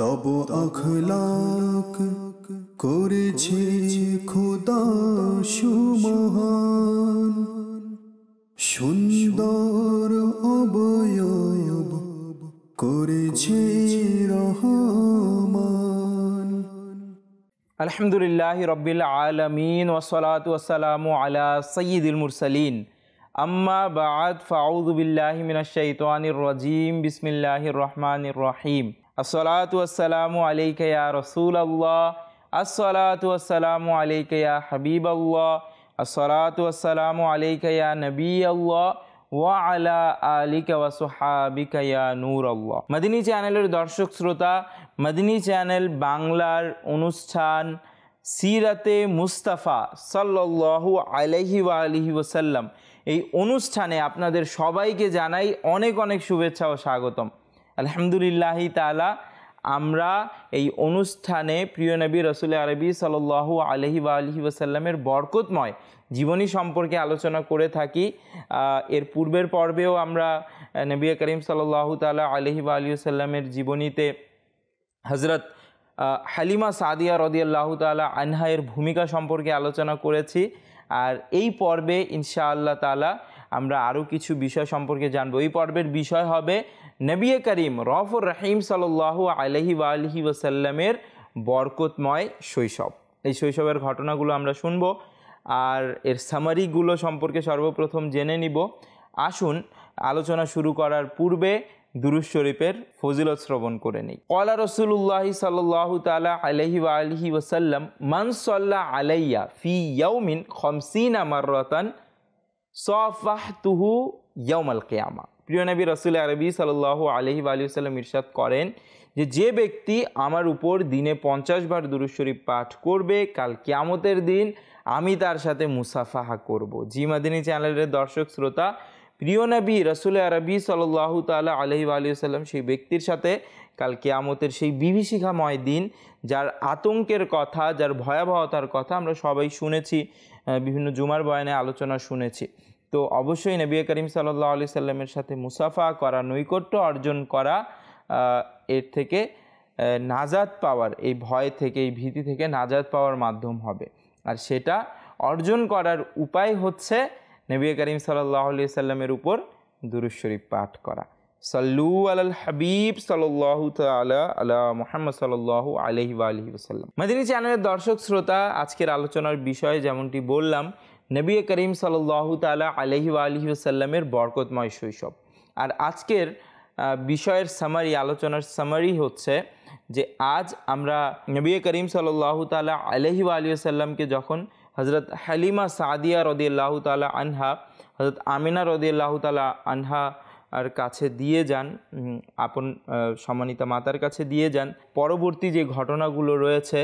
তব অখলাক করেছে খোদা সুমহান সুন্দর অবয়ব করেছে রহমান আলহামদুলিল্লাহ রবিল আলমিন ওসলাত ওসালাম আলা সঈদুল মুরসালিন আম্মা বাদ ফাউদুবিল্লাহ মিনাশাইতানির রাজিম বিসমিল্লাহির রহমানির রহিম আসসালাতাম আলাইকয়া রসুল আল্লাহ আসসালাতাম আলাইকয়া হাবিব আল্লাহ আসসালাতাম আলাইকয়া নবী আল্লাহ ওয়া আলা আলিকা নূর আল্লাহ মদিনী চ্যানেলের দর্শক শ্রোতা মদিনী চ্যানেল বাংলার অনুষ্ঠান সিরাতে মুস্তাফা সাল্লু আলহি আলহি ওসাল্লাম এই অনুষ্ঠানে আপনাদের সবাইকে জানাই অনেক অনেক শুভেচ্ছা ও স্বাগতম আলহামদুলিল্লাহ তালা আমরা এই অনুষ্ঠানে প্রিয় নবী রসুল আরবি সাল আলহি বা আলহি ওসাল্লামের বরকতময় জীবনী সম্পর্কে আলোচনা করে থাকি এর পূর্বের পর্বেও আমরা নবী করিম সাল্লাহ তালা আলহি বা আলী সাল্লামের জীবনীতে হজরত হালিমা সাদিয়া রদিয়াল্লাহ তালা আনহায়ের ভূমিকা সম্পর্কে আলোচনা করেছি আর এই পর্বে ইনশাআল্লাহ তালা আমরা আরও কিছু বিষয় সম্পর্কে জানবো এই পর্বের বিষয় হবে নবী করিম রফুর রহিম সাল্লাহ আলহি আলহি ওসাল্লামের বরকতময় শৈশব এই শৈশবের ঘটনাগুলো আমরা শুনব আর এর সামারিগুলো সম্পর্কে সর্বপ্রথম জেনে নিব আসুন আলোচনা শুরু করার পূর্বে দুরুজ শরীফের ফজিলত শ্রবণ করে নিই কলা রসুল্লাহ সাল্লাহ তালা আলহি আলহি ওসাল্লাম মানসল্লা আলাইয়া ফি ইয়াউমিন খমসিন আমার রতন তুহু ইয়ামাল কেয়ামা প্রিয় নবী রসুল আরবি সাল্লাহ আলহি সাল্লাম ইরশাদ করেন যে যে ব্যক্তি আমার উপর দিনে পঞ্চাশ বার দুরুশরীফ পাঠ করবে কাল কেয়ামতের দিন আমি তার সাথে মুসাফাহা করব। জি মাদিনী চ্যানেলের দর্শক শ্রোতা প্রিয় নবী রসুল আরবি সাল্লাহ তালা আলহি সাল্লাম সেই ব্যক্তির সাথে কাল কেয়ামতের সেই বিভীষিকাময় দিন যার আতঙ্কের কথা যার ভয়াবহতার কথা আমরা সবাই শুনেছি বিভিন্ন জুমার বয়ানে আলোচনা শুনেছি তো অবশ্যই নবী করিম সাল্লা আলি সাল্লামের সাথে মুসাফা করা নৈকট্য অর্জন করা এর থেকে নাজাদ পাওয়ার এই ভয় থেকে এই ভীতি থেকে নাজাদ পাওয়ার মাধ্যম হবে আর সেটা অর্জন করার উপায় হচ্ছে নবী করিম সাল্লাহ আলি সাল্লামের উপর দুরুশ্বরীফ পাঠ করা সাল্লু আল হাবিব সাল্লু আল্লাহ আল্লাহ মোহাম্মদ সাল্লু আলহি আলহি সাল্লাম মাদিনী চ্যানেলের দর্শক শ্রোতা আজকের আলোচনার বিষয় যেমনটি বললাম নবী করিম সাল্লাহ তালা আলহি আলহি সাল্লামের বরকতময় শৈশব আর আজকের বিষয়ের সামারি আলোচনার সামারি হচ্ছে যে আজ আমরা নবী করিম সাল্লাহ তালা আলহি আলী সাল্লামকে যখন হজরত হালিমা সাদিয়া রদিয়াল্লাহ তালা আনহা হজরত আমিনা রদিয়াল্লাহ তালা আনহা আর কাছে দিয়ে যান আপন সম্মানিতা মাতার কাছে দিয়ে যান পরবর্তী যে ঘটনাগুলো রয়েছে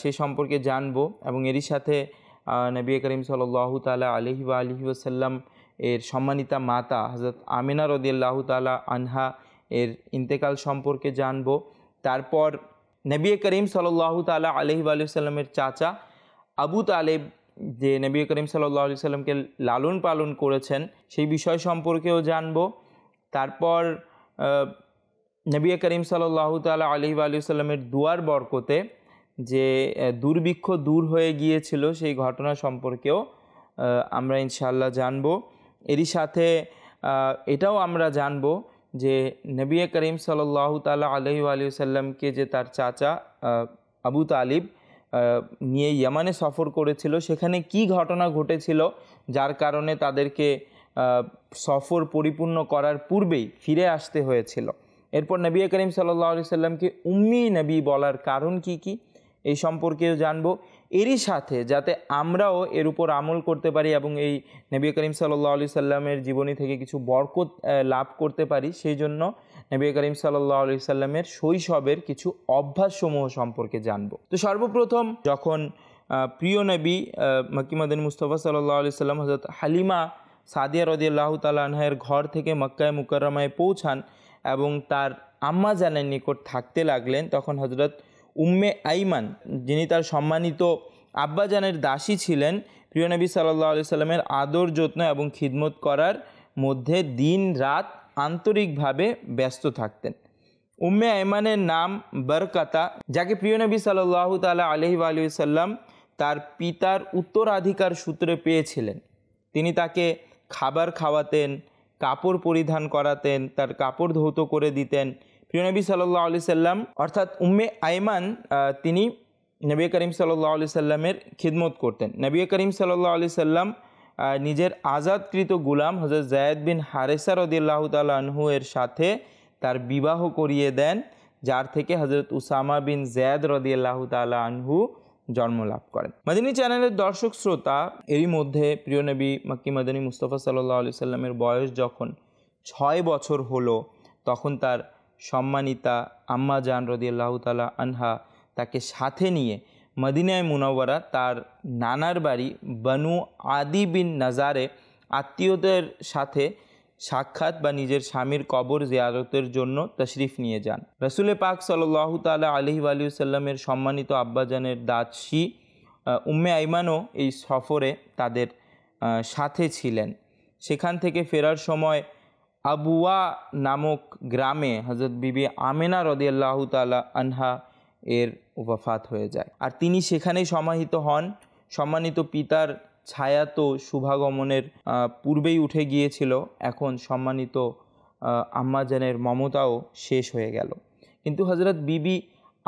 সে সম্পর্কে জানবো এবং এরই সাথে নবী করিম সাল্লাহ তালা আলহি বা আলহি ওসাল্লাম এর সম্মানিতা মাতা হজরত আমিনা রদিয়াল্লাহ তালা আনহা এর ইন্তেকাল সম্পর্কে জানব তারপর নবী করিম সাল্লাহ তালা আলহি আলি সাল্লামের চাচা আবু তালেব যে নবী করিম সাল্লাহ আলি সাল্লামকে লালন পালন করেছেন সেই বিষয় সম্পর্কেও জানব তারপর নবী করিম সাল্লাহ তালা আলহি আলি সাল্লামের দুয়ার বরকতে যে দুর্ভিক্ষ দূর হয়ে গিয়েছিল সেই ঘটনা সম্পর্কেও আমরা ইনশাল্লাহ জানব এরই সাথে এটাও আমরা জানব যে নবী করিম সাল্লাহ তালা আলহি সাল্লামকে যে তার চাচা আবু তালিব নিয়ে ইয়ামানে সফর করেছিল সেখানে কি ঘটনা ঘটেছিল যার কারণে তাদেরকে সফর পরিপূর্ণ করার পূর্বেই ফিরে আসতে হয়েছিল এরপর নবী করিম সাল্লাহ সাল্লামকে উম্মি নবী বলার কারণ কি কী এই সম্পর্কেও জানবো এরই সাথে যাতে আমরাও এর উপর আমল করতে পারি এবং এই নবী করিম সাল্লা আলি সাল্লামের জীবনী থেকে কিছু বরকত লাভ করতে পারি সেই জন্য নবী করিম সাল্লা আলি সাল্লামের শৈশবের কিছু অভ্যাসসমূহ সম্পর্কে জানব তো সর্বপ্রথম যখন প্রিয় নবী মকিমদিন মুস্তফা সাল্লা আলি সাল্লাম হজরত হালিমা সাদিয়া রদিয়াল্লাহ তালাহের ঘর থেকে মক্কায় মুকরমায় পৌঁছান এবং তার আম্মা জানের নিকট থাকতে লাগলেন তখন হজরত উম্মে আইমান যিনি তার সম্মানিত আব্বাজানের দাসী ছিলেন প্রিয় নবী সাল্লাহ সাল্লামের আদর যত্ন এবং খিদমত করার মধ্যে দিন রাত আন্তরিকভাবে ব্যস্ত থাকতেন উম্মে আইমানের নাম বরকাতা যাকে প্রিয় নবী সাল্লাহ তালা আলহি আলুসাল্লাম তার পিতার উত্তরাধিকার সূত্রে পেয়েছিলেন তিনি তাকে খাবার খাওয়াতেন কাপড় পরিধান করাতেন তার কাপড় ধৌত করে দিতেন প্রিয়নবী সাল্লাহ আলি সাল্লাম অর্থাৎ উম্মে আইমান তিনি নবী করিম সাল্লাহ আলি সাল্লামের খিদমত করতেন নবী করিম সাল্লাহ আলি সাল্লাম নিজের আজাদকৃত গুলাম হজরত জায়দ বিন হারেসা রদিল্লাহ তালহু এর সাথে তার বিবাহ করিয়ে দেন যার থেকে হজরত উসামা বিন জায়দ রদিয়াল্লাহ তালহু আনহু জন্ম লাভ করেন মাদিনী চ্যানেলের দর্শক শ্রোতা এরই মধ্যে প্রিয় নবী মাক্কি মাদিনী মুস্তফা সাল্লাহ আলি সাল্লামের বয়স যখন ছয় বছর হলো তখন তার সম্মানিতা আম্মা জান রদিয়াল্লাহ তালা আনহা তাকে সাথে নিয়ে মদিনায় মুনাওয়ারা তার নানার বাড়ি বানু আদি বিন নাজারে আত্মীয়দের সাথে সাক্ষাৎ বা নিজের স্বামীর কবর জিয়ারতের জন্য তশরিফ নিয়ে যান রসুল পাক সাল্লাহ তালা আলহি সাল্লামের সম্মানিত আব্বাজানের দাসী উম্মে আইমানও এই সফরে তাদের সাথে ছিলেন সেখান থেকে ফেরার সময় আবুয়া নামক গ্রামে হজরত বিবি আমেনা রদিয়াল্লাহ তালা আনহা এর ওয়াফাত হয়ে যায় আর তিনি সেখানেই সমাহিত হন সম্মানিত পিতার ছায়া তো শুভাগমনের পূর্বেই উঠে গিয়েছিল এখন সম্মানিত আম্মাজানের মমতাও শেষ হয়ে গেল কিন্তু হজরত বিবি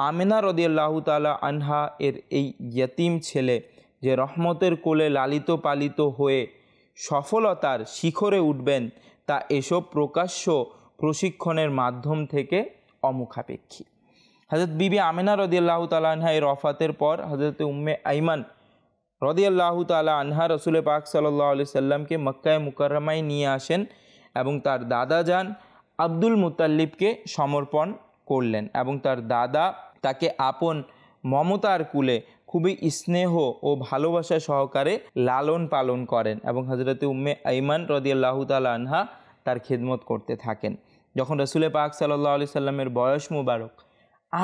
আমেনা রদিয়াল্লাহ তালা আনহা এর এই ইয়তিম ছেলে যে রহমতের কোলে লালিত পালিত হয়ে সফলতার শিখরে উঠবেন তা এসব প্রকাশ্য প্রশিক্ষণের মাধ্যম থেকে অমুখাপেক্ষী হজরত বিবি আমেনা রদিয়াল্লাহ তালা আনহা এর রফাতের পর হজরত উম্মে আইমান রদিয়াল্লাহ তালা আনহা রসুলে পাক সাল্লাহ সাল্লামকে মক্কায় মুকরমায় নিয়ে আসেন এবং তার দাদা যান আব্দুল মুতাল্লিবকে সমর্পণ করলেন এবং তার দাদা তাকে আপন মমতার কুলে খুবই স্নেহ ও ভালোবাসা সহকারে লালন পালন করেন এবং হজরতে উম্মে আইমান রদিয়াল্লাহ তালা আনহা তার খেদমত করতে থাকেন যখন রসুলে পাক সাল্লাহ আলি সাল্লামের বয়স মুবারক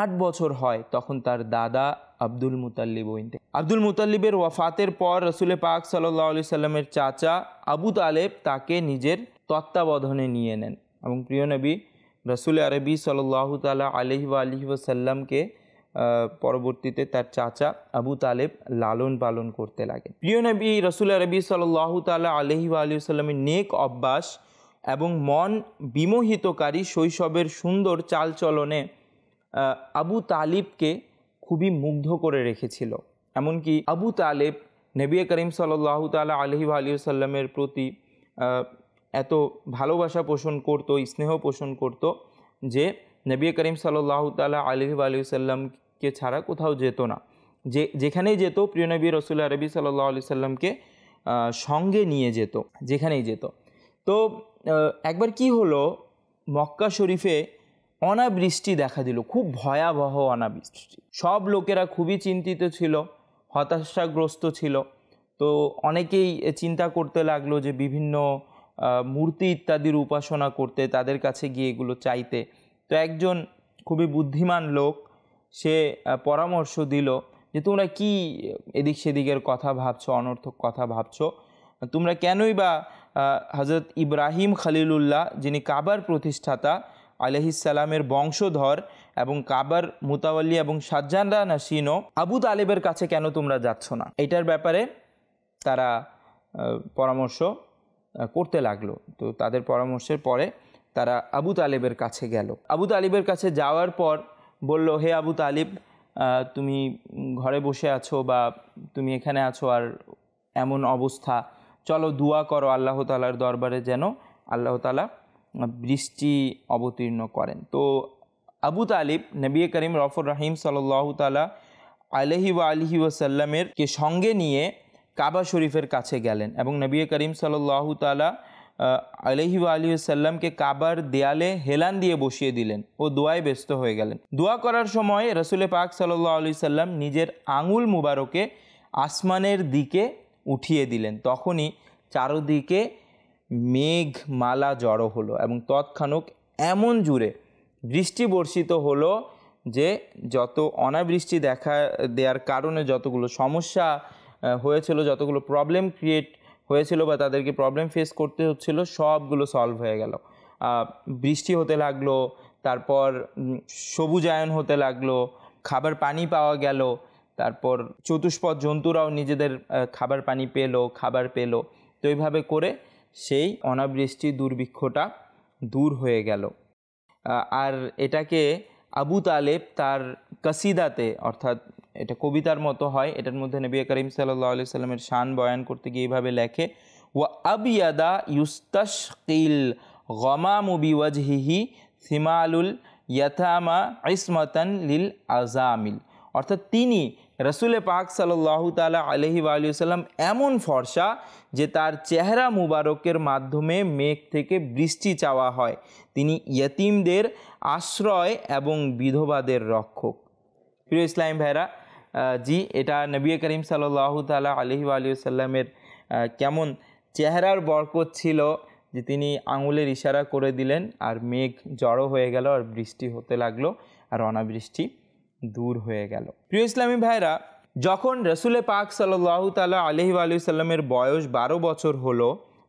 আট বছর হয় তখন তার দাদা আব্দুল মুতাল্লিব ইন্তে আব্দুল মুতাল্লিবের ওয়াফাতের পর রসুলে পাক সাল্লাহ আলি সাল্লামের চাচা আবু তালেব তাকে নিজের তত্ত্বাবধানে নিয়ে নেন এবং প্রিয় নবী রসুল আরবি সাল্লাহ তালা আলহি আলহি ওসাল্লামকে পরবর্তীতে তার চাচা আবু তালেব লালন পালন করতে লাগে প্রিয় নবী রসুল রবি সাল্লাহ তাল্লাহ আলহি আলিয়াল্লামের নেক অভ্যাস এবং মন বিমোহিতকারী শৈশবের সুন্দর চালচলনে আবু তালিবকে খুবই মুগ্ধ করে রেখেছিল এমনকি আবু তালেব নবী করিম সাল্লাহ তালা আলহি আলিয়াল্লামের প্রতি এত ভালোবাসা পোষণ করত স্নেহ পোষণ করত যে নবী করিম সাল্লাহ তালা আলহি আলিয়াল্লাম কে ছাড়া কোথাও যেত না যে যেখানেই যেত প্রিয়নবী রসুল আরবি সাল্লাহ আলি সাল্লামকে সঙ্গে নিয়ে যেত যেখানেই যেত তো একবার কি হলো মক্কা শরীফে অনাবৃষ্টি দেখা দিল খুব ভয়াবহ অনাবৃষ্টি সব লোকেরা খুবই চিন্তিত ছিল হতাশাগ্রস্ত ছিল তো অনেকেই চিন্তা করতে লাগলো যে বিভিন্ন মূর্তি ইত্যাদির উপাসনা করতে তাদের কাছে গিয়ে এগুলো চাইতে তো একজন খুবই বুদ্ধিমান লোক সে পরামর্শ দিল যে তোমরা কি এদিক সেদিকের কথা ভাবছো অনর্থক কথা ভাবছো তোমরা কেনই বা হজরত ইব্রাহিম খালিলুল্লাহ যিনি কাবার প্রতিষ্ঠাতা আলহিসালামের বংশধর এবং কাবার মুতাওয়াল্লি এবং সাজ্জানরা নাসিনো আবু তালেবের কাছে কেন তোমরা যাচ্ছ না এটার ব্যাপারে তারা পরামর্শ করতে লাগলো তো তাদের পরামর্শের পরে তারা আবু তালেবের কাছে গেল আবু তালিবের কাছে যাওয়ার পর বলল হে আবু তালিব তুমি ঘরে বসে আছো বা তুমি এখানে আছো আর এমন অবস্থা চলো দোয়া করো আল্লাহ তালার দরবারে যেন আল্লাহ তালা বৃষ্টি অবতীর্ণ করেন তো আবু তালিব নবী করিম রফর রাহিম সাল্লাহ তালা আলহি ওয়া আলহি ওয়াসাল্লামের কে সঙ্গে নিয়ে কাবা শরীফের কাছে গেলেন এবং নবী করিম সাল্লাহ তালা আলহি আলী সাল্লামকে কাবার দেয়ালে হেলান দিয়ে বসিয়ে দিলেন ও দোয়ায় ব্যস্ত হয়ে গেলেন দোয়া করার সময় রসুলে পাক সাল আলি সাল্লাম নিজের আঙুল মুবারকে আসমানের দিকে উঠিয়ে দিলেন তখনই চারদিকে মেঘ মালা জড়ো হলো এবং তৎক্ষণক এমন জুড়ে বৃষ্টি বর্ষিত হলো যে যত অনাবৃষ্টি দেখা দেওয়ার কারণে যতগুলো সমস্যা হয়েছিল যতগুলো প্রবলেম ক্রিয়েট হয়েছিল বা তাদেরকে প্রবলেম ফেস করতে হচ্ছিল সবগুলো সলভ হয়ে গেল বৃষ্টি হতে লাগলো তারপর সবুজায়ন হতে লাগলো খাবার পানি পাওয়া গেল তারপর চতুষ্পদ জন্তুরাও নিজেদের খাবার পানি পেলো খাবার পেলো তো এইভাবে করে সেই অনাবৃষ্টি দুর্ভিক্ষটা দূর হয়ে গেল আর এটাকে আবু তালেব তার কাসিদাতে অর্থাৎ এটা কবিতার মতো হয় এটার মধ্যে নবী করিম সাল্লি সাল্লামের শান বয়ান করতে গিয়ে এইভাবে লেখে ওয়া আবিয়াদা ইউস্তাশকিল গমামুবি ওয়াজহিহি সিমালুল ইয়াথামা ইসমতন লিল আজামিল অর্থাৎ তিনি রসুলে পাক সাল্লাহ তালা আলহি আলিয়াল্লাম এমন ফর্সা যে তার চেহারা মুবারকের মাধ্যমে মেঘ থেকে বৃষ্টি চাওয়া হয় তিনি ইয়তিমদের আশ্রয় এবং বিধবাদের রক্ষক প্রিয় ইসলাম ভাইরা জি এটা নবী করিম সাল্লাহ তালা আলহি আলিয়াল্লামের কেমন চেহারার বরকত ছিল যে তিনি আঙুলের ইশারা করে দিলেন আর মেঘ জড়ো হয়ে গেল আর বৃষ্টি হতে লাগলো আর অনাবৃষ্টি দূর হয়ে গেল প্রিয় ইসলামী ভাইরা যখন রসুলে পাক সাল্লাহ তালা আলহি আলিয়াল্লামের বয়স বারো বছর হলো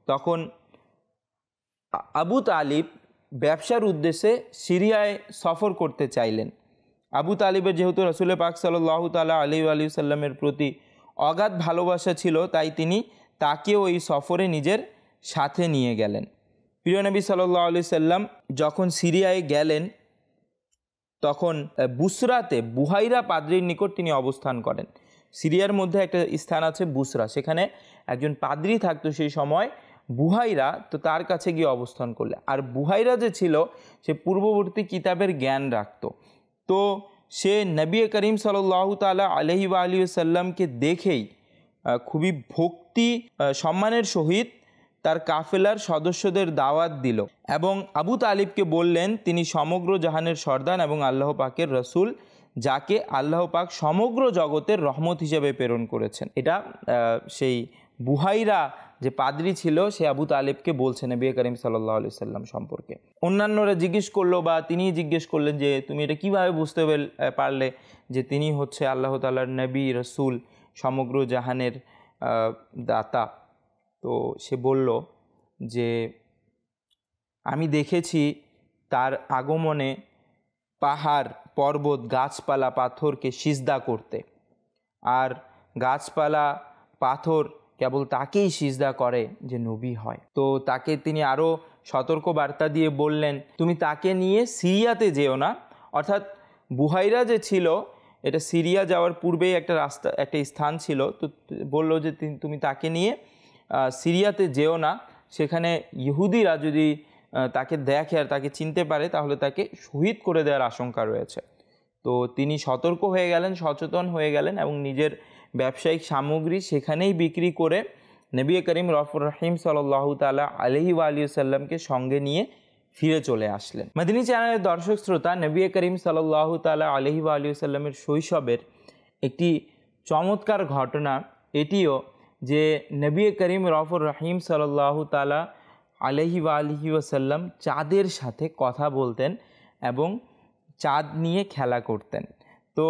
তখন আবু তালিব ব্যবসার উদ্দেশ্যে সিরিয়ায় সফর করতে চাইলেন আবু তালিবের যেহেতু রসুল পাক সাল্লাহ তালা আলী আলী সাল্লামের প্রতি অগাধ ভালোবাসা ছিল তাই তিনি তাকেও ওই সফরে নিজের সাথে নিয়ে গেলেন প্রিয় নবী সাল্লাহ আলি সাল্লাম যখন সিরিয়ায় গেলেন তখন বুসরাতে বুহাইরা পাদ্রির নিকট তিনি অবস্থান করেন সিরিয়ার মধ্যে একটা স্থান আছে বুসরা সেখানে একজন পাদ্রি থাকতো সেই সময় বুহাইরা তো তার কাছে গিয়ে অবস্থান করলে আর বুহাইরা যে ছিল সে পূর্ববর্তী কিতাবের জ্ঞান রাখত তো সে নবী করিম সাল্লাহ তালা আলহি আলী সাল্লামকে দেখেই খুবই ভক্তি সম্মানের সহিত তার কাফেলার সদস্যদের দাওয়াত দিল এবং আবু তালিবকে বললেন তিনি সমগ্র জাহানের সর্দান এবং আল্লাহ পাকের রসুল যাকে আল্লাহ পাক সমগ্র জগতের রহমত হিসেবে প্রেরণ করেছেন এটা সেই বুহাইরা যে পাদ্রি ছিল সে আবু তালেবকে বলছে নবী করিম সাল্লাহ আলি সাল্লাম সম্পর্কে অন্যান্যরা জিজ্ঞেস করলো বা তিনি জিজ্ঞেস করলেন যে তুমি এটা কিভাবে বুঝতে পারলে যে তিনি হচ্ছে আল্লাহ তাল্লার নবী রসুল সমগ্র জাহানের দাতা তো সে বলল যে আমি দেখেছি তার আগমনে পাহাড় পর্বত গাছপালা পাথরকে সিজদা করতে আর গাছপালা পাথর কেবল তাকেই সিজদা করে যে নবী হয় তো তাকে তিনি আরও সতর্ক বার্তা দিয়ে বললেন তুমি তাকে নিয়ে সিরিয়াতে যেও না অর্থাৎ বুহাইরা যে ছিল এটা সিরিয়া যাওয়ার পূর্বেই একটা রাস্তা একটা স্থান ছিল তো বলল যে তুমি তাকে নিয়ে সিরিয়াতে যেও না সেখানে ইহুদিরা যদি তাকে দেখে আর তাকে চিনতে পারে তাহলে তাকে শহীদ করে দেওয়ার আশঙ্কা রয়েছে তো তিনি সতর্ক হয়ে গেলেন সচেতন হয়ে গেলেন এবং নিজের ব্যবসায়িক সামগ্রী সেখানেই বিক্রি করে নবী করিম রফর রহিম সাল্লাহ তালা আলহি সাল্লামকে সঙ্গে নিয়ে ফিরে চলে আসলেন মেদিনী চ্যানেলের দর্শক শ্রোতা নবী করিম সাল্লাহ তালা আলহি সাল্লামের শৈশবের একটি চমৎকার ঘটনা এটিও যে নবী করিম রফর রহিম সাল্লাহ তালা আলহি আলহি ওসাল্লাম চাঁদের সাথে কথা বলতেন এবং চাঁদ নিয়ে খেলা করতেন তো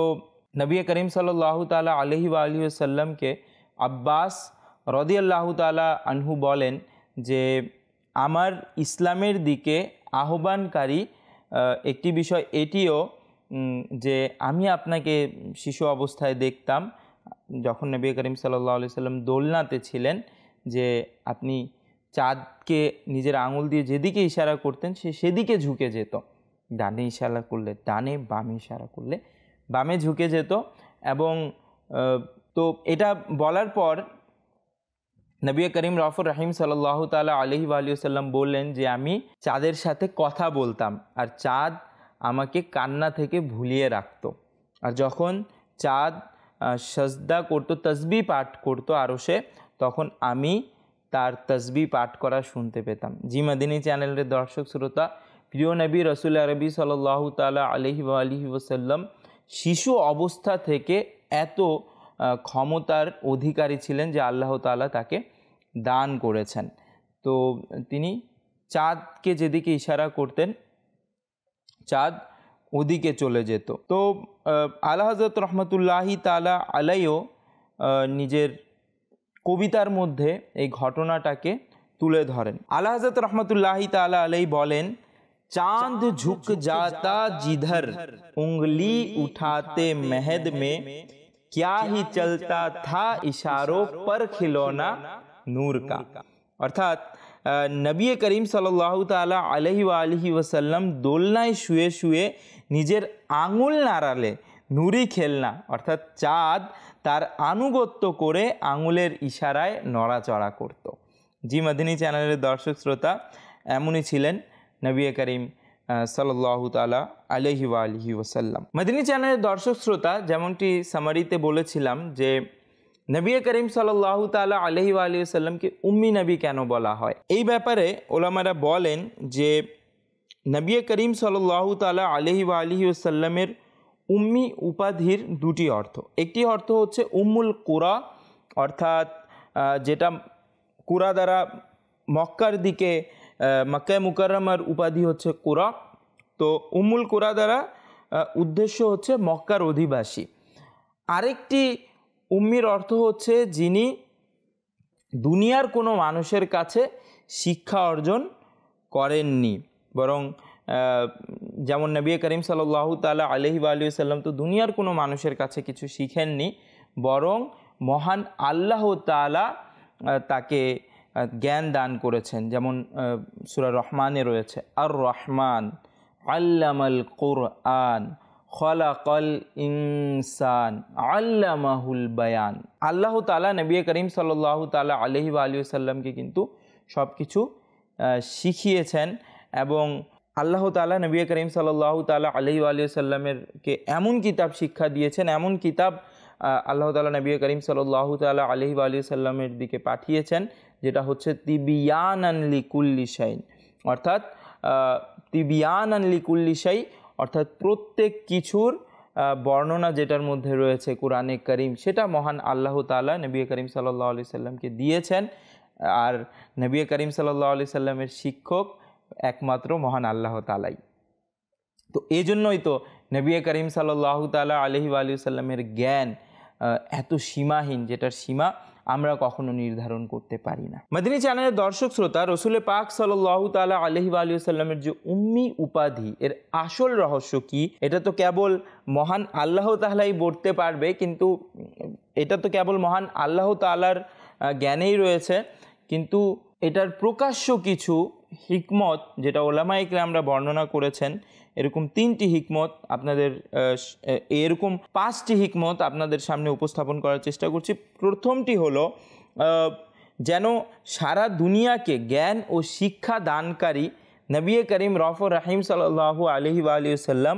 नबी করিম सल्लल्लाहु ताला আলহি আলহিউসাল্লামকে আব্বাস রদি আল্লাহ তালা আনহু বলেন যে আমার ইসলামের দিকে আহ্বানকারী একটি বিষয় এটিও যে আমি আপনাকে শিশু অবস্থায় দেখতাম যখন নবী করিম সাল্লি সাল্লাম দোলনাতে ছিলেন যে আপনি চাঁদকে নিজের আঙুল দিয়ে যেদিকে ইশারা করতেন সে সেদিকে ঝুঁকে যেত ডানে ইশারা করলে ডানে বামে ইশারা করলে বামে ঝুঁকে যেত এবং তো এটা বলার পর নবী করিম রফর রাহিম সাল্লাহ তালা আলহি আলিয়াল্লাম বললেন যে আমি চাঁদের সাথে কথা বলতাম আর চাঁদ আমাকে কান্না থেকে ভুলিয়ে রাখত আর যখন চাঁদ সজদা করত তসবি পাঠ করতো আরও সে তখন আমি তার তসবি পাঠ করা শুনতে পেতাম জি মাদিনী চ্যানেলের দর্শক শ্রোতা প্রিয় নবী রসুল আরবি সাল্লাহ তালা আলহি আলহি ওসাল্লাম শিশু অবস্থা থেকে এত ক্ষমতার অধিকারী ছিলেন যে আল্লাহ আল্লাহতালা তাকে দান করেছেন তো তিনি চাঁদকে যেদিকে ইশারা করতেন চাঁদ ওদিকে চলে যেত তো আল্লাহ হজরত রহমতুল্লাহি তালা আলাইও নিজের কবিতার মধ্যে এই ঘটনাটাকে তুলে ধরেন আল্লাহ হজরত রহমতুল্লাহি তালা আলাই বলেন चांद झुक जाता जिधर उंगली उठाते महद में क्या ही चलता था इशारों पर खिलौना नूर का অর্থাৎ নবী করিম সাল্লাহ তালা আলহি আলহি ওসাল্লাম দোলনায় শুয়ে শুয়ে নিজের আঙুল নাড়ালে নুরি খেলনা অর্থাৎ চাঁদ তার আনুগত্য করে আঙুলের ইশারায় নড়াচড়া করত জি মাদিনী চ্যানেলের দর্শক শ্রোতা এমনই ছিলেন নবী করিম সাল্লাহ তালা আলহি আলহি ওসাল্লাম মদিনী চ্যানেলের দর্শক শ্রোতা যেমনটি সামারিতে বলেছিলাম যে নবী করিম সাল্লাহ তালা আলহি আলহি সাল্লামকে উম্মি নবী কেন বলা হয় এই ব্যাপারে ওলামারা বলেন যে নবী করিম সাল্লাহ তালা আলহি আলহি সাল্লামের উম্মি উপাধির দুটি অর্থ একটি অর্থ হচ্ছে উম্মুল কুরা অর্থাৎ যেটা কুরা দ্বারা মক্কার দিকে মাকায় মুকাররমার উপাধি হচ্ছে কোরা তো উমুল কোরা দ্বারা উদ্দেশ্য হচ্ছে মক্কার অধিবাসী আরেকটি উম্মির অর্থ হচ্ছে যিনি দুনিয়ার কোনো মানুষের কাছে শিক্ষা অর্জন করেননি বরং যেমন নবী করিম সাল্লাহ তালা আলহি আলু সাল্লাম তো দুনিয়ার কোনো মানুষের কাছে কিছু শিখেননি বরং মহান আল্লাহ তালা তাকে জ্ঞান দান করেছেন যেমন সুরা রহমানে রয়েছে আর রহমান আল্লামাল কোরআন খলাকল ইনসান আল্লামাহুল বায়ান আল্লাহ তালা নবী করিম সাল্লাহ তালা আলহি আলী সাল্লামকে কিন্তু সব কিছু শিখিয়েছেন এবং আল্লাহ তালা নবী করিম সাল্লাহ তালা আলহি আলী সাল্লামেরকে এমন কিতাব শিক্ষা দিয়েছেন এমন কিতাব আল্লাহ তালা নবী করিম সাল্লাহ তালা আলহি আলী সাল্লামের দিকে পাঠিয়েছেন যেটা হচ্ছে তিবিয়ান আনলি কুল্লি শাইন অর্থাৎ তিবিয়ান আনলি কুল্লি শাই অর্থাৎ প্রত্যেক কিছুর বর্ণনা যেটার মধ্যে রয়েছে কোরআনে করিম সেটা মহান আল্লাহ তালা নবী করিম সাল্লাহ আলি সাল্লামকে দিয়েছেন আর নবী করিম সাল্লাহ আলি সাল্লামের শিক্ষক একমাত্র মহান আল্লাহ তালাই তো এই জন্যই তো নবী করিম সাল্লাহ তালা আলহি আলি সাল্লামের জ্ঞান এত সীমাহীন যেটার সীমা আমরা কখনো নির্ধারণ করতে পারি না মাদিনী চ্যানেলের দর্শক শ্রোতা রসুলে পাক সাল তালা আলহি আলিয়াল্লামের যে উম্মি উপাধি এর আসল রহস্য কি এটা তো কেবল মহান আল্লাহ তাহলাই বলতে পারবে কিন্তু এটা তো কেবল মহান আল্লাহ তালার জ্ঞানেই রয়েছে কিন্তু এটার প্রকাশ্য কিছু হিকমত যেটা ওলামাইকরা আমরা বর্ণনা করেছেন এরকম তিনটি হিকমত আপনাদের এরকম পাঁচটি হিকমত আপনাদের সামনে উপস্থাপন করার চেষ্টা করছি প্রথমটি হলো যেন সারা দুনিয়াকে জ্ঞান ও শিক্ষা দানকারী নবী করিম রফর রাহিম সাল্লাহ আলহি আলিয়াল্লাম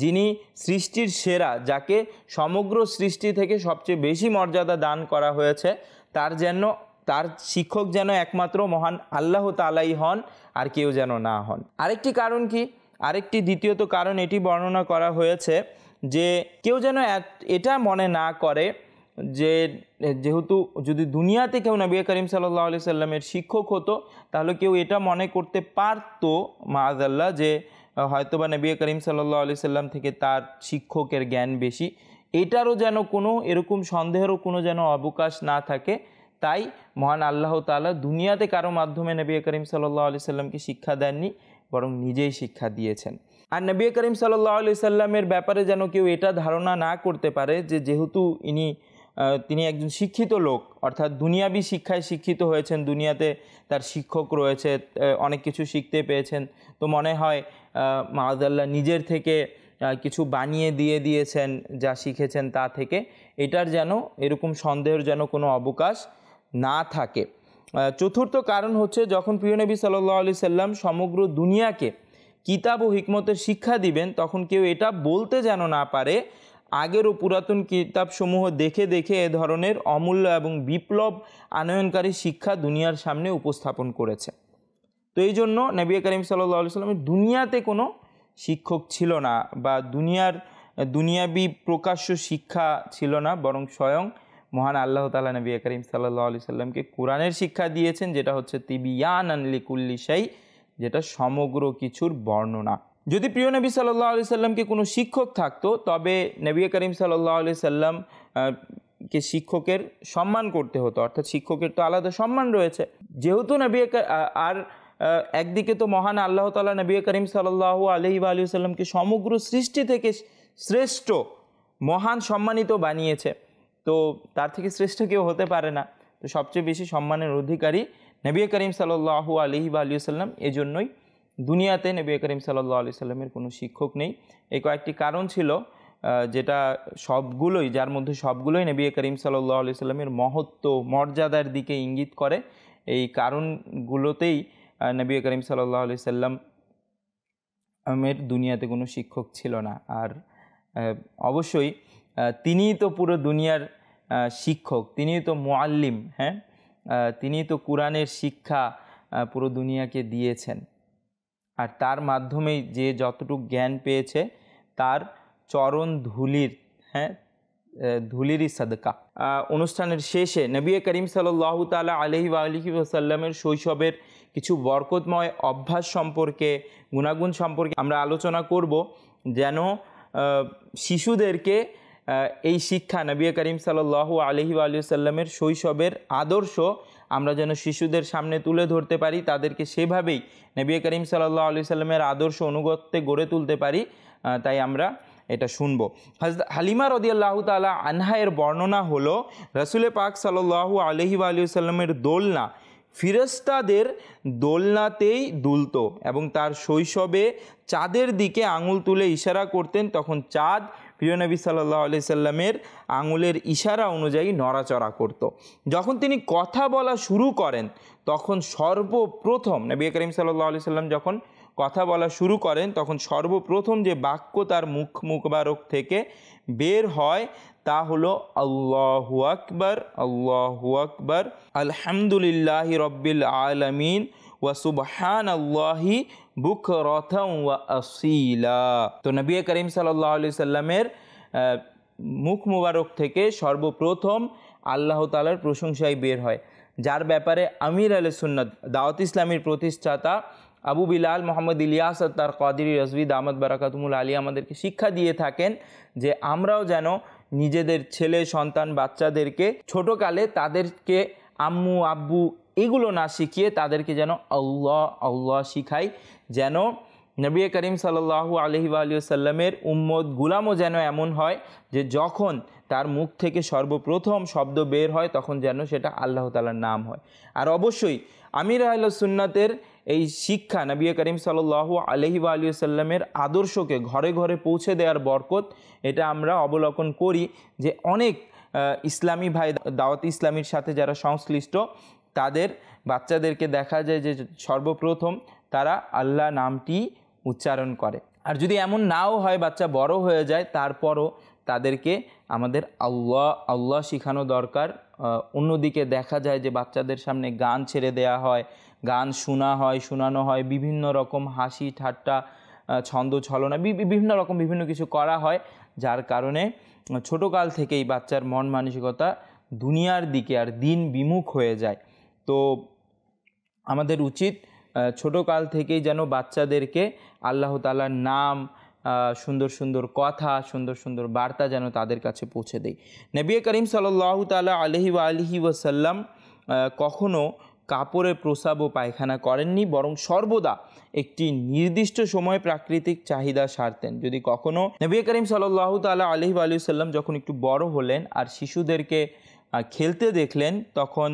যিনি সৃষ্টির সেরা যাকে সমগ্র সৃষ্টি থেকে সবচেয়ে বেশি মর্যাদা দান করা হয়েছে তার যেন তার শিক্ষক যেন একমাত্র মহান আল্লাহ তালাই হন আর কেউ যেন না হন আরেকটি কারণ কি আরেকটি দ্বিতীয়ত কারণ এটি বর্ণনা করা হয়েছে যে কেউ যেন এটা মনে না করে যে যেহেতু যদি দুনিয়াতে কেউ নবী করিম সাল্লাহ আলি সাল্লামের শিক্ষক হতো তাহলে কেউ এটা মনে করতে পারতো মাহাজাল্লাহ যে হয়তো বা নবী করিম সাল্লাহ আলি সাল্লাম থেকে তার শিক্ষকের জ্ঞান বেশি এটারও যেন কোনো এরকম সন্দেহেরও কোনো যেন অবকাশ না থাকে তাই মহান আল্লাহ তালা দুনিয়াতে কারো মাধ্যমে নবী করিম সাল্লাহ আলি সাল্লামকে শিক্ষা দেননি বরং নিজেই শিক্ষা দিয়েছেন আর নবী করিম সাল্লি সাল্লামের ব্যাপারে যেন কেউ এটা ধারণা না করতে পারে যে যেহেতু ইনি তিনি একজন শিক্ষিত লোক অর্থাৎ দুনিয়াবি শিক্ষায় শিক্ষিত হয়েছেন দুনিয়াতে তার শিক্ষক রয়েছে অনেক কিছু শিখতে পেয়েছেন তো মনে হয় মাহাদাল্লাহ নিজের থেকে কিছু বানিয়ে দিয়ে দিয়েছেন যা শিখেছেন তা থেকে এটার যেন এরকম সন্দেহের যেন কোনো অবকাশ না থাকে চতুর্থ কারণ হচ্ছে যখন প্রিয় সাল্লাহ আলি সাল্লাম সমগ্র দুনিয়াকে কিতাব ও হিকমতের শিক্ষা দিবেন তখন কেউ এটা বলতে যেন না পারে আগের ও পুরাতন কিতাবসমূহ দেখে দেখে এ ধরনের অমূল্য এবং বিপ্লব আনয়নকারী শিক্ষা দুনিয়ার সামনে উপস্থাপন করেছে তো এই জন্য নবী করিম সাল্লি সাল্লামের দুনিয়াতে কোনো শিক্ষক ছিল না বা দুনিয়ার দুনিয়াবি প্রকাশ্য শিক্ষা ছিল না বরং স্বয়ং মহান আল্লাহ তালা নবী করিম সাল্লা আলি সাল্লামকে কোরআনের শিক্ষা দিয়েছেন যেটা হচ্ছে তিবিয়ান আনলি কুল্লি সাই যেটা সমগ্র কিছুর বর্ণনা যদি প্রিয় নবী সাল্লাহ আলি সাল্লামকে কোনো শিক্ষক থাকতো তবে নবী করিম সাল্লাহ আলি সাল্লাম কে শিক্ষকের সম্মান করতে হতো অর্থাৎ শিক্ষকের তো আলাদা সম্মান রয়েছে যেহেতু নবী আর একদিকে তো মহান আল্লাহ তালা নবী করিম সাল্লাহ আলহি আলি সাল্লামকে সমগ্র সৃষ্টি থেকে শ্রেষ্ঠ মহান সম্মানিত বানিয়েছে তো তার থেকে শ্রেষ্ঠ কেউ হতে পারে না তো সবচেয়ে বেশি সম্মানের অধিকারী নবী করিম সাল্লু আলহি বা আলী সাল্লাম এজন্যই দুনিয়াতে নবী করিম সাল্লু আলি সাল্লামের কোনো শিক্ষক নেই এই কয়েকটি কারণ ছিল যেটা সবগুলোই যার মধ্যে সবগুলোই নবী করিম সাল্লু আলি সাল্লামের মহত্ব মর্যাদার দিকে ইঙ্গিত করে এই কারণগুলোতেই নবী করিম সাল্লু আলি সাল্লাম আমের দুনিয়াতে কোনো শিক্ষক ছিল না আর অবশ্যই তিনিই তো পুরো দুনিয়ার শিক্ষক তিনিই তো মোয়াল্লিম হ্যাঁ তিনি তো কোরআনের শিক্ষা পুরো দুনিয়াকে দিয়েছেন আর তার মাধ্যমেই যে যতটুকু জ্ঞান পেয়েছে তার চরণ ধুলির হ্যাঁ ধুলিরই সাদকা অনুষ্ঠানের শেষে নবী করিম সাল্লাহ তালা আলহি আলহি ওসাল্লামের শৈশবের কিছু বরকতময় অভ্যাস সম্পর্কে গুণাগুণ সম্পর্কে আমরা আলোচনা করব যেন শিশুদেরকে এই শিক্ষা নবী করিম সাল আলহি আলিয়াল্লামের শৈশবের আদর্শ আমরা যেন শিশুদের সামনে তুলে ধরতে পারি তাদেরকে সেভাবেই নবী করিম সাল্লাহ আলি সাল্লামের আদর্শ অনুগত্যে গড়ে তুলতে পারি তাই আমরা এটা শুনব হাজরত হালিমা রদিয়াল্লাহ তালা আনহায়ের বর্ণনা হলো রসুলে পাক সাল্লু আলহি আলিয়াল্লামের দোলনা ফিরস্তাদের দোলনাতেই দুলত এবং তার শৈশবে চাঁদের দিকে আঙুল তুলে ইশারা করতেন তখন চাঁদ নবী সাল্লাহ আলি সাল্লামের আঙুলের ইশারা অনুযায়ী নড়াচড়া করত। যখন তিনি কথা বলা শুরু করেন তখন সর্বপ্রথম নবী করিম সাল্লাহ আলি সাল্লাম যখন কথা বলা শুরু করেন তখন সর্বপ্রথম যে বাক্য তার মুখ মুখবারক থেকে বের হয় তা হলো আল্লাহ আকবর আল্লাহ আকবর আলহামদুলিল্লাহ রব্বিল আলমিন ওয়া সুবহান বুক ওয়া আসিলা তো নবী করিম সাল্লাহ আলি সাল্লামের মুখ মুবারক থেকে সর্বপ্রথম আল্লাহ তালার প্রশংসায় বের হয় যার ব্যাপারে আমির আলী সুন্নত দাওয়াত ইসলামীর প্রতিষ্ঠাতা আবু বিলাল মোহাম্মদ ইলিয়াস তার কাদিরি রজবিদ আহমদ বারাকাতুমুল আলী আমাদেরকে শিক্ষা দিয়ে থাকেন যে আমরাও যেন নিজেদের ছেলে সন্তান বাচ্চাদেরকে ছোটকালে তাদেরকে আম্মু আব্বু এগুলো না শিখিয়ে তাদেরকে যেন আল্লাহ আল্লাহ শিখাই যেন নবী করিম সাল্লাহু আলহি সাল্লামের উম্মদ গুলামও যেন এমন হয় যে যখন তার মুখ থেকে সর্বপ্রথম শব্দ বের হয় তখন যেন সেটা আল্লাহ তালার নাম হয় আর অবশ্যই আমির আল্লাহ সুন্নাতের এই শিক্ষা নবী করিম সাল্লাহু আলহি সাল্লামের আদর্শকে ঘরে ঘরে পৌঁছে দেওয়ার বরকত এটা আমরা অবলোকন করি যে অনেক ইসলামী ভাই দাওয়াত ইসলামীর সাথে যারা সংশ্লিষ্ট তাদের বাচ্চাদেরকে দেখা যায় যে সর্বপ্রথম তারা আল্লাহ নামটি উচ্চারণ করে আর যদি এমন নাও হয় বাচ্চা বড় হয়ে যায় তারপরও তাদেরকে আমাদের আল্লাহ আল্লাহ শেখানো দরকার অন্যদিকে দেখা যায় যে বাচ্চাদের সামনে গান ছেড়ে দেয়া হয় গান শোনা হয় শোনানো হয় বিভিন্ন রকম হাসি ঠাট্টা ছন্দ ছলনা বিভিন্ন রকম বিভিন্ন কিছু করা হয় যার কারণে ছোটোকাল থেকেই বাচ্চার মন মানসিকতা দুনিয়ার দিকে আর দিন বিমুখ হয়ে যায় তো আমাদের উচিত ছোট কাল থেকেই যেন বাচ্চাদেরকে আল্লাহ তালার নাম সুন্দর সুন্দর কথা সুন্দর সুন্দর বার্তা যেন তাদের কাছে পৌঁছে দেয় নবী করিম সাল্লাহ তালা আলহি আলহি ওয়াসাল্লাম কখনও কাপড়ে প্রসাব ও পায়খানা করেননি বরং সর্বদা একটি নির্দিষ্ট সময়ে প্রাকৃতিক চাহিদা সারতেন যদি কখনও নবী করিম সাল্লাহ তালা আলহি আলি সাল্লাম যখন একটু বড় হলেন আর শিশুদেরকে খেলতে দেখলেন তখন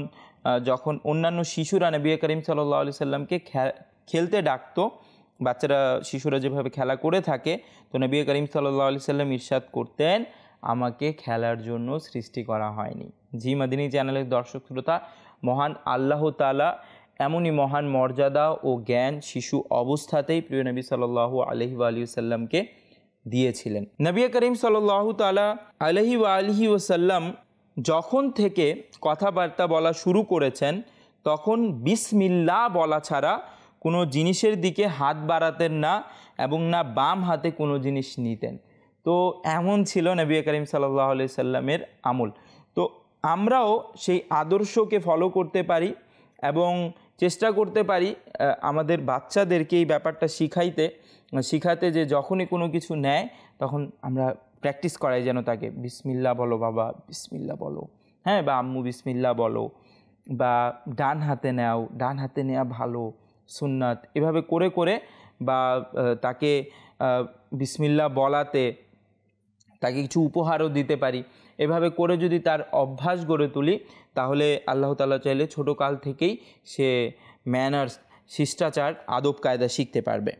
যখন অন্যান্য শিশুরা নবী করিম সাল্লা আলি সাল্লামকে খেলতে ডাকতো বাচ্চারা শিশুরা যেভাবে খেলা করে থাকে তো নবী করিম সাল্লা আলি সাল্লাম ইরশাদ করতেন আমাকে খেলার জন্য সৃষ্টি করা হয়নি জি মাদিনী চ্যানেলের দর্শক শ্রোতা মহান আল্লাহ তালা এমনই মহান মর্যাদা ও জ্ঞান শিশু অবস্থাতেই প্রিয় নবী সাল্লাহ আলহি আলী সাল্লামকে দিয়েছিলেন নবী করিম সাল্লাহ তালা আলহি আলহি ওসাল্লাম যখন থেকে কথাবার্তা বলা শুরু করেছেন তখন বিসমিল্লা বলা ছাড়া কোনো জিনিসের দিকে হাত বাড়াতেন না এবং না বাম হাতে কোনো জিনিস নিতেন তো এমন ছিল নবী করিম সাল্লাহ আলি সাল্লামের আমল তো আমরাও সেই আদর্শকে ফলো করতে পারি এবং চেষ্টা করতে পারি আমাদের বাচ্চাদেরকে এই ব্যাপারটা শিখাইতে শিখাতে যে যখনই কোনো কিছু নেয় তখন আমরা প্র্যাকটিস করায় যেন তাকে বিসমিল্লা বলো বাবা বিসমিল্লা বলো হ্যাঁ বা আম্মু বিসমিল্লা বলো বা ডান হাতে নেও ডান হাতে নেওয়া ভালো সুন্নাত এভাবে করে করে বা তাকে বিসমিল্লা বলাতে তাকে কিছু উপহারও দিতে পারি এভাবে করে যদি তার অভ্যাস গড়ে তুলি তাহলে আল্লাহ তালা চাইলে ছোটো কাল থেকেই সে ম্যানার্স শিষ্টাচার আদব কায়দা শিখতে পারবে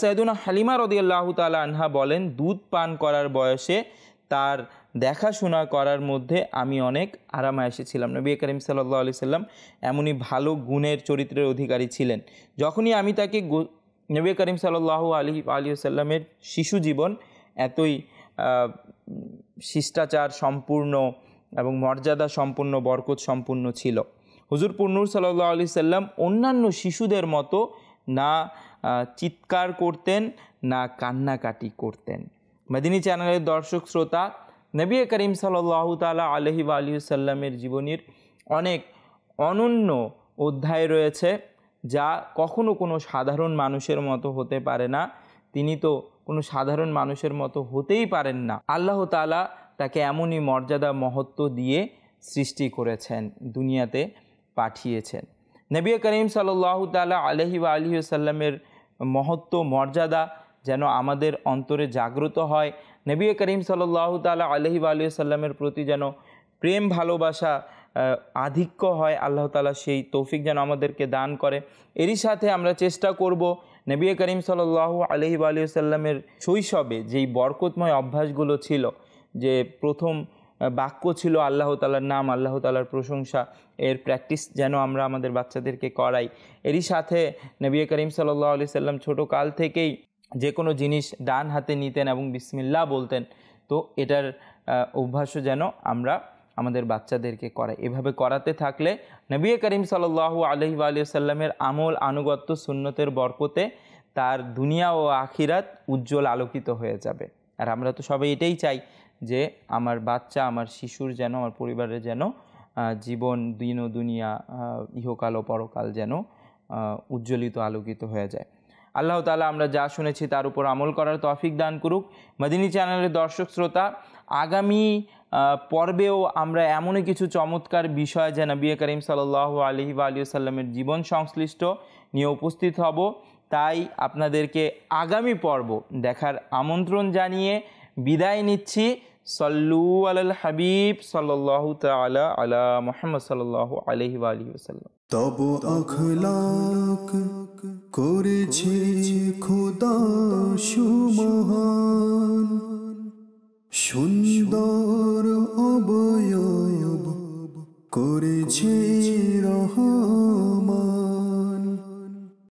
সৈয়দুনা হালিমা রদিয়াল্লাহ তালা আনহা বলেন দুধ পান করার বয়সে তার দেখাশোনা করার মধ্যে আমি অনেক আরামে এসেছিলাম নবী করিম সাল্লা আলি সাল্লাম এমনই ভালো গুণের চরিত্রের অধিকারী ছিলেন যখনই আমি তাকে নবী করিম সাল্লাহ আলি আলী সাল্লামের শিশু জীবন এতই শিষ্টাচার সম্পূর্ণ এবং মর্যাদা সম্পূর্ণ বরকত সম্পূর্ণ ছিল হুজুর পূর্ণুর সাল্লা আলি সাল্লাম অন্যান্য শিশুদের মতো না চিৎকার করতেন না কান্নাকাটি করতেন মেদিনী চ্যানেলের দর্শক শ্রোতা নবী করিম সাল্লাহ তালা আলহি আলি সাল্লামের জীবনীর অনেক অনন্য অধ্যায় রয়েছে যা কখনো কোনো সাধারণ মানুষের মতো হতে পারে না তিনি তো কোনো সাধারণ মানুষের মতো হতেই পারেন না আল্লাহ তালা তাকে এমনই মর্যাদা মহত্ব দিয়ে সৃষ্টি করেছেন দুনিয়াতে পাঠিয়েছেন নবী করিম সাল্লাহ তালা আলহি আলহি সাল্লামের মহত্ব মর্যাদা যেন আমাদের অন্তরে জাগ্রত হয় নবী করিম সাল্লাহ তালা আলহি আলহি সাল্লামের প্রতি যেন প্রেম ভালোবাসা আধিক্য হয় আল্লাহ তালা সেই তৌফিক যেন আমাদেরকে দান করে এরই সাথে আমরা চেষ্টা করব নবী করিম সাল্লাহ আলহি আলহি সাল্লামের শৈশবে যেই বরকতময় অভ্যাসগুলো ছিল যে প্রথম বাক্য ছিল আল্লাহ তালার নাম আল্লাহ তালার প্রশংসা এর প্র্যাকটিস যেন আমরা আমাদের বাচ্চাদেরকে করাই এরই সাথে নবী করিম সাল্লাহ আলি সাল্লাম ছোটো কাল থেকেই যে কোনো জিনিস ডান হাতে নিতেন এবং বিসমিল্লা বলতেন তো এটার অভ্যাসও যেন আমরা আমাদের বাচ্চাদেরকে করাই এভাবে করাতে থাকলে নবী করিম সাল্লাহু আলহি আলিয়াল্লামের আমল আনুগত্য সুন্নতের বরকতে তার দুনিয়া ও আখিরাত উজ্জ্বল আলোকিত হয়ে যাবে আর আমরা তো সবাই এটাই চাই যে আমার বাচ্চা আমার শিশুর যেন আমার পরিবারের যেন জীবন দিন ও দুনিয়া ইহকাল ও পরকাল যেন উজ্জ্বলিত আলোকিত হয়ে যায় আল্লাহ তালা আমরা যা শুনেছি তার উপর আমল করার তফিক দান করুক মদিনী চ্যানেলের দর্শক শ্রোতা আগামী পর্বেও আমরা এমনই কিছু চমৎকার বিষয় যেন বিয়ে করিম সাল্লাহ আলহি সাল্লামের জীবন সংশ্লিষ্ট নিয়ে উপস্থিত হব তাই আপনাদেরকে আগামী পর্ব দেখার আমন্ত্রণ জানিয়ে বিদায় নিচ্ছি সল্লু আল হাবিব সাল্লাহ তালা আলা মোহাম্মদ সাল্লাহ আলহি আলহিম তব অখলাক করেছে খোদা সুমহান সুন্দর অবয়ব করেছে রহম